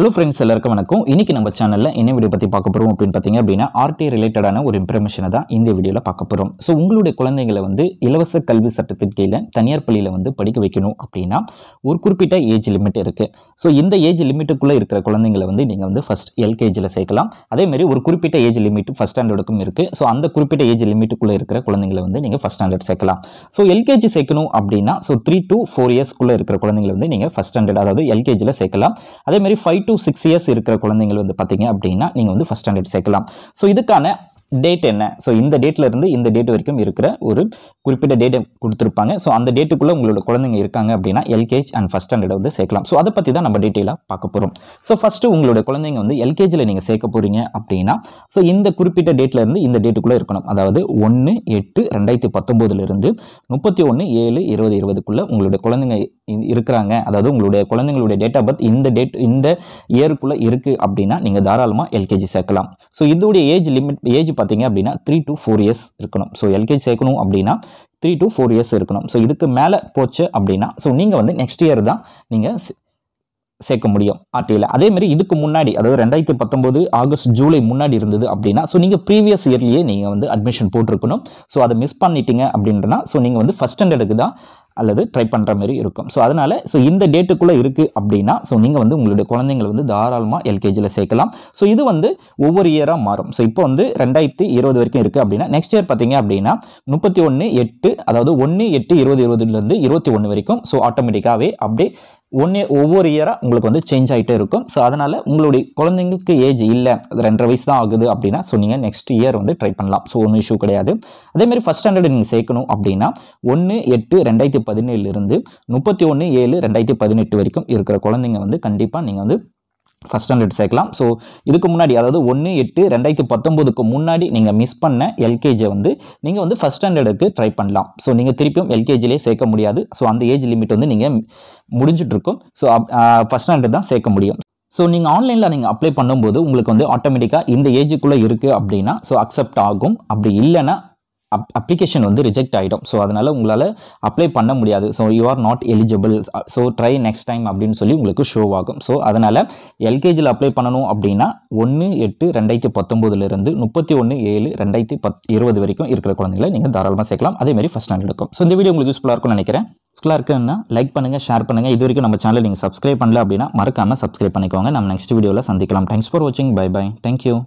hello friends எல்லாருக்கும் வணக்கம் இன்றைக்கி நம்ம சேனலில் என்ன வீடியோ பற்றி பார்க்க போகிறோம் அப்படின்னு பார்த்தீங்க அப்படின்னா ஆர்டி ரிலேட்டடான ஒரு இன்ஃபர்மேஷனை தான் இந்த வீடியோவில் பார்க்க போகிறோம் ஸோ உங்களுடைய குழந்தைங்களை வந்து இலவச கல்வி சட்டத்தின் கீழே தனியார் பள்ளியில் வந்து படிக்க வைக்கணும் அப்படின்னா ஒரு குறிப்பிட்ட ஏஜ் லிமிட் இருக்குது ஸோ இந்த ஏஜ் லிமிட்டுக்குள்ளே இருக்கிற குழந்தைங்களை வந்து நீங்கள் வந்து ஃபஸ்ட் எல்கேஜியில் சேர்க்கலாம் அதேமாரி ஒரு குறிப்பிட்ட ஏஜ் லிமிட் ஃபஸ்ட் ஸ்டாண்டர்டுக்கும் இருக்குது ஸோ அந்த குறிப்பிட்ட ஏஜ் லிமிட்டுக்குள்ளே இருக்கிற குழந்தைங்களை வந்து நீங்கள் ஃபஸ்ட் ஸ்டாண்டர்ட் சேர்க்கலாம் ஸோ எல்கேஜி சேர்க்கணும் அப்படின்னா ஸோ த்ரீ டு ஃபோர் இயர்ஸ்க்குள்ளே இருக்கிற குழந்தைங்களை வந்து நீங்கள் ஃபஸ்ட் ஸ்டாண்டர்ட் அதாவது எல்கேஜியில் சேர்க்கலாம் அதேமாதிரி ஃபைவ் டு சிக்ஸ் இயர்ஸ் இருக்கிற குழந்தைங்கள் வந்து பார்த்தீங்க அப்படின்னா நீங்கள் வந்து ஃபஸ்ட் ஸ்டாண்டர்ட் சேர்க்கலாம் ஸோ இதுக்கான டேட் என்ன ஸோ இந்த டேட்லேருந்து இந்த டேட் வரைக்கும் இருக்கிற ஒரு குறிப்பிட்ட டேட்டை கொடுத்துருப்பாங்க ஸோ அந்த டேட்டுக்குள்ளே உங்களோட குழந்தைங்க இருக்காங்க அப்படின்னா எல்கேஜ் அண்ட் ஃபஸ்ட் ஸ்டாண்டர்டை வந்து சேர்க்கலாம் ஸோ அதை பற்றி தான் நம்ம டீட்டெயிலாக பார்க்க போகிறோம் ஸோ ஃபஸ்ட்டு உங்களோட குழந்தைங்க வந்து எல்கேஜியில் நீங்கள் சேர்க்க போகிறீங்க அப்படின்னா ஸோ இந்த குறிப்பிட்ட டேட்லேருந்து இந்த டேட்டுக்குள்ளே இருக்கணும் அதாவது ஒன்று எட்டு ரெண்டாயிரத்தி பத்தொம்போதுலேருந்து முப்பத்தி ஒன்று ஏழு இருபது இருபதுக்குள்ளே உங்களோட குழந்தைங்க இருக்கிறாங்க அதாவது உங்களுடைய குழந்தைங்களுடைய டேட் ஆஃப் பர்த் இந்த டேட் இந்த இயருக்குள்ளே இருக்குது அப்படின்னா நீங்கள் தாராளமாக எல்கேஜி சேர்க்கலாம் ஸோ இதோடைய ஏஜ் லிமிட் ஏஜ் பார்த்தீங்க அப்படின்னா த்ரீ டு ஃபோர் இயர்ஸ் இருக்கணும் ஸோ எல்கேஜி சேர்க்கணும் அப்படின்னா த்ரீ டு ஃபோர் இயர்ஸ் இருக்கணும் ஸோ இதுக்கு மேலே போச்சு அப்படின்னா ஸோ நீங்கள் வந்து நெக்ஸ்ட் இயர் தான் நீங்கள் சேர்க்க முடியும் ஆர்டியில் அதேமாரி இதுக்கு முன்னாடி அதாவது ரெண்டாயிரத்தி பத்தொம்போது ஆகஸ்ட் ஜூலை முன்னாடி இருந்தது அப்படின்னா ஸோ நீங்கள் ப்ரீவியஸ் இயர்லேயே நீங்கள் வந்து அட்மிஷன் போட்டிருக்கணும் ஸோ அதை மிஸ் பண்ணிட்டீங்க அப்படின்றனா ஸோ நீங்கள் வந்து ஃபஸ்ட் ஸ்டாண்டர்டுக்கு தான் அல்லது ட்ரை பண்ணுற மாதிரி இருக்கும் ஸோ அதனால் ஸோ இந்த டேட்டுக்குள்ளே இருக்குது அப்படின்னா ஸோ நீங்கள் வந்து உங்களுடைய குழந்தைங்களை வந்து தாராளமாக எல்கேஜியில் சேர்க்கலாம் ஸோ இது வந்து ஒவ்வொரு இயராக மாறும் ஸோ இப்போ வந்து ரெண்டாயிரத்தி இருபது வரைக்கும் இருக்குது அப்படின்னா நெக்ஸ்ட் இயர் பார்த்தீங்க அப்படின்னா முப்பத்தி ஒன்று எட்டு அதாவது ஒன்று எட்டு இருபது இருபதுலேருந்து இருபத்தி ஒன்று வரைக்கும் ஸோ ஆட்டோமேட்டிக்காகவே அப்படியே ஒன்று ஒவ்வொரு இயராக உங்களுக்கு வந்து சேஞ்ச் ஆகிட்டே இருக்கும் ஸோ அதனால் உங்களுடைய குழந்தைங்களுக்கு ஏஜ் இல்லை அது ரெண்டரை வயசு தான் ஆகுது அப்படின்னா ஸோ நீங்கள் நெக்ஸ்ட் இயர் வந்து ட்ரை பண்ணலாம் ஸோ ஒன்றும் இஷ்யூ கிடையாது அதேமாதிரி ஃபஸ்ட் ஸ்டாண்டர்டு நீங்கள் சேர்க்கணும் அப்படின்னா ஒன்று எட்டு ரெண்டாயிரத்தி பதினேழுலேருந்து முப்பத்தி ஒன்று ஏழு ரெண்டாயிரத்தி பதினெட்டு வரைக்கும் இருக்கிற குழந்தைங்க வந்து கண்டிப்பாக நீங்கள் வந்து ஃபஸ்ட் ஸ்டாண்டர்ட் சேர்க்கலாம் ஸோ இதுக்கு முன்னாடி அதாவது ஒன்று எட்டு ரெண்டாயிரத்து பத்தொம்போதுக்கு முன்னாடி நீங்கள் மிஸ் பண்ண எல்கேஜியை வந்து நீங்கள் வந்து ஃபஸ்ட் ஸ்டாண்டர்டுக்கு ட்ரை பண்ணலாம் ஸோ நீங்கள் திருப்பியும் எல்கேஜிலே சேர்க்க முடியாது ஸோ அந்த ஏஜ் லிமிட் வந்து நீங்கள் முடிஞ்சிட்ருக்கும் ஸோ ஃபஸ்ட் ஸ்டாண்டர்ட் தான் சேர்க்க முடியும் ஸோ நீங்கள் ஆன்லைனில் நீங்கள் அப்ளை பண்ணும்போது உங்களுக்கு வந்து ஆட்டோமேட்டிக்காக இந்த ஏஜுக்குள்ளே இருக்குது அப்படின்னா ஸோ அக்செப்ட் ஆகும் அப்படி இல்லைன்னா அப் அப்ளிகேஷன் வந்து ரிஜெக்ட் ஆகிடும் ஸோ அதனால் உங்களால் அப்ளை பண்ண முடியாது so you are not eligible so try next time அப்படின்னு சொல்லி உங்களுக்கு ஷோ ஆகும் ஸோ அதனால் எல்கேஜியில் அப்ளை பண்ணணும் அப்படின்னா ஒன்று எட்டு ரெண்டாயிரத்தி பத்தொம்போதுலேருந்து முப்பத்தி ஒன்று ஏழு ரெண்டாயிரத்தி பத் இருபது வரைக்கும் இருக்கிற குழந்தைங்களை நீங்கள் தாராளமாக சேர்க்கலாம் அதேமாதிரி ஃபஸ்ட் ஸ்டாண்டர்ட் இருக்கும் ஸோ இந்த வீடியோ உங்களுக்கு யூஸ்ஃபுல்லாக இருக்கும்னு நினைக்கிறேன் யூஸ்ஃபுல்லாக இருக்குன்னா லைக் பண்ணுங்கள் ஷேர் பண்ணுங்கள் இது வரைக்கும் நம்ம சேனல் நீங்கள் சப்ஸ்கிரைப் பண்ணல அப்படின்னா மறக்காமல் சப்ஸ்கிரைப் பண்ணிக்கோங்க நம்ம நெக்ஸ்ட் வீடியோவில் சந்திக்கலாம் தேங்க்ஸ் ஃபார் வாட்சிங் பை பை தேங்க்யூ